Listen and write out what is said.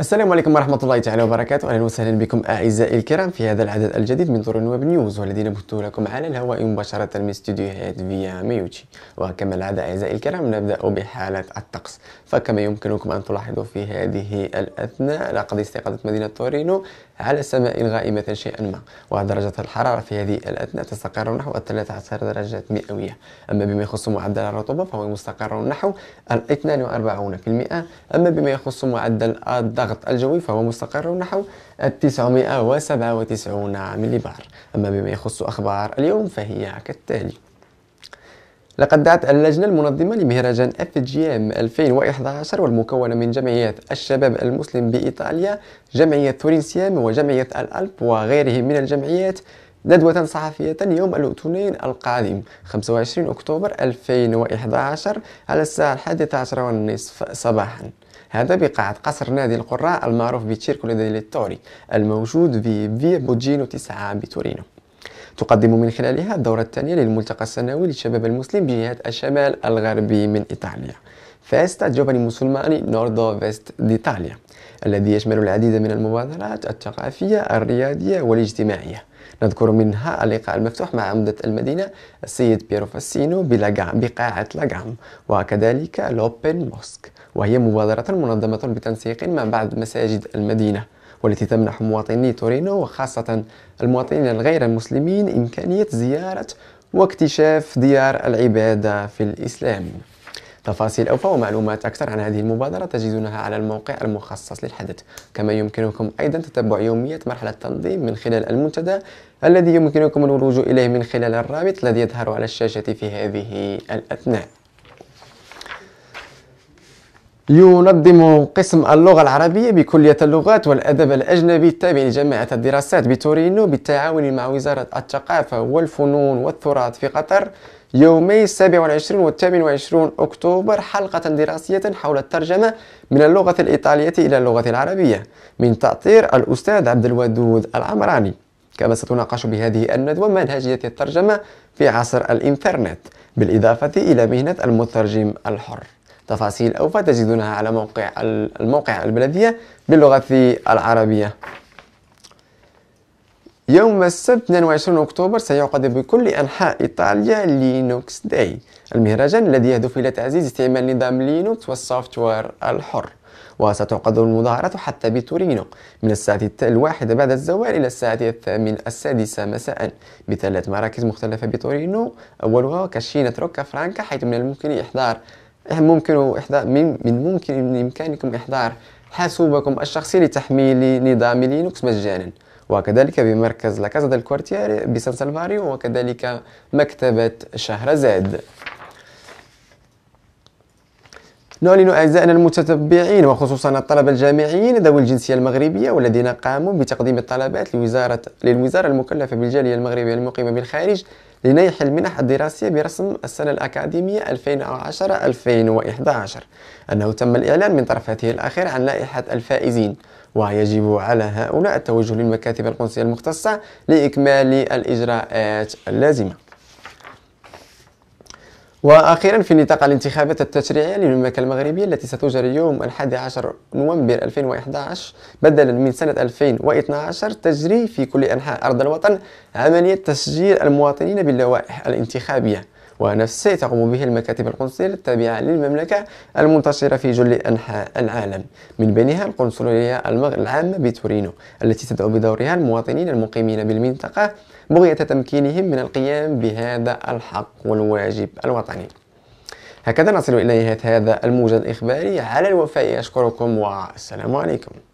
السلام عليكم ورحمة الله تعالى وبركاته أهلا وسهلا بكم أعزائي الكرام في هذا العدد الجديد من طور نواب نيوز والذي نبثه لكم على الهواء مباشرة من استديوهات فيا ميوتشي وكما العادة أعزائي الكرام نبدأ بحالة الطقس فكما يمكنكم أن تلاحظوا في هذه الأثناء لقد استيقظت مدينة تورينو على سماء غائمة شيئا ما ودرجة الحرارة في هذه الأثناء تستقر نحو 13 درجة مئوية أما بما يخص معدل الرطوبة فهو مستقر نحو 42% أما بما يخص معدل الضغط الضغط الجوي فهو مستقر نحو 997 مليبار أما بما يخص أخبار اليوم فهي كالتالي لقد دعت اللجنة المنظمة لمهرجان اف جي ام 2011 والمكونة من جمعية الشباب المسلم بإيطاليا جمعية تورينسيام وجمعية الألب وغيرهم من الجمعيات ندوة صحفية يوم الاثنين القادم 25 أكتوبر 2011 على الساعة 11 والنصف صباحاً هذا بقاعة قصر نادي القراء المعروف بتشيركو ديلي توري الموجود في فيا بوجينو 9 بتورينو تقدم من خلالها الدورة الثانية للملتقى السنوي للشباب المسلم بجهة الشمال الغربي من إيطاليا فيستا جوباني موسولماني نوردو فيست ديتاليا الذي يشمل العديد من المبادرات الثقافية الرياضية والاجتماعية نذكر منها اللقاء المفتوح مع عمدة المدينة السيد بيرو فاسينو بقاعة لاغام وكذلك لوبن موسك وهي مبادرة منظمة بتنسيق مع بعض مساجد المدينة والتي تمنح مواطني تورينو وخاصة المواطنين الغير المسلمين إمكانية زيارة واكتشاف ديار العبادة في الإسلام تفاصيل أوفى ومعلومات أكثر عن هذه المبادرة تجدونها على الموقع المخصص للحدث كما يمكنكم أيضا تتبع يومية مرحلة التنظيم من خلال المنتدى الذي يمكنكم الولوج إليه من خلال الرابط الذي يظهر على الشاشة في هذه الأثناء ينظم قسم اللغة العربية بكلية اللغات والأدب الأجنبي التابع لجامعة الدراسات بتورينو بالتعاون مع وزارة الثقافة والفنون والتراث في قطر يومي 27 و 28 أكتوبر حلقة دراسية حول الترجمة من اللغة الإيطالية إلى اللغة العربية من تأطير الأستاذ عبد الودود العمراني كما ستناقش بهذه الندوة منهجية الترجمة في عصر الإنترنت بالإضافة إلى مهنة المترجم الحر تفاصيل أوفى تجدونها على موقع الموقع البلدية باللغة العربية يوم السبت 22 أكتوبر سيعقد بكل أنحاء إيطاليا لينوكس داي المهرجان الذي يهدف إلى تعزيز استعمال نظام لينوكس والسوفتوير الحر وستعقد المظاهرة حتى بتورينو من الساعة الواحدة بعد الزوال إلى الساعة الثامنة السادسة مساء بثلاث مراكز مختلفة بتورينو أولها كشينة روكا فرانكا حيث من الممكن إحضار ممكن إحضار من ممكن من إمكانكم إحضار حاسوبكم الشخصي لتحميل نظام لينوكس مجانا وكذلك بمركز لاكازا دال كوارتير بسان سالفاريو وكذلك مكتبة شهرزاد نعلن أعزائنا المتتبعين وخصوصا الطلبة الجامعيين ذوي الجنسية المغربية والذين قاموا بتقديم الطلبات لوزارة للوزارة المكلفة بالجالية المغربية المقيمة بالخارج لنيح المنح الدراسية برسم السنة الأكاديمية 2010-2011 أنه تم الإعلان من طرف هذه الأخير عن لائحة الفائزين ويجب على هؤلاء التوجه للمكاتب القنصلية المختصة لإكمال الإجراءات اللازمة واخيرا في نطاق الانتخابات التشريعيه للمملكه المغربيه التي ستجري يوم 11 نوفمبر 2011 بدلا من سنه 2012 تجري في كل انحاء ارض الوطن عمليه تسجيل المواطنين باللوائح الانتخابيه ونفس الشيء تقوم به المكاتب القنصلية التابعة للمملكة المنتشرة في جل أنحاء العالم من بينها القنصلية العامة بتورينو التي تدعو بدورها المواطنين المقيمين بالمنطقة بغية تمكينهم من القيام بهذا الحق والواجب الوطني هكذا نصل إلى نهاية هذا الموجز الإخباري على الوفاء أشكركم والسلام عليكم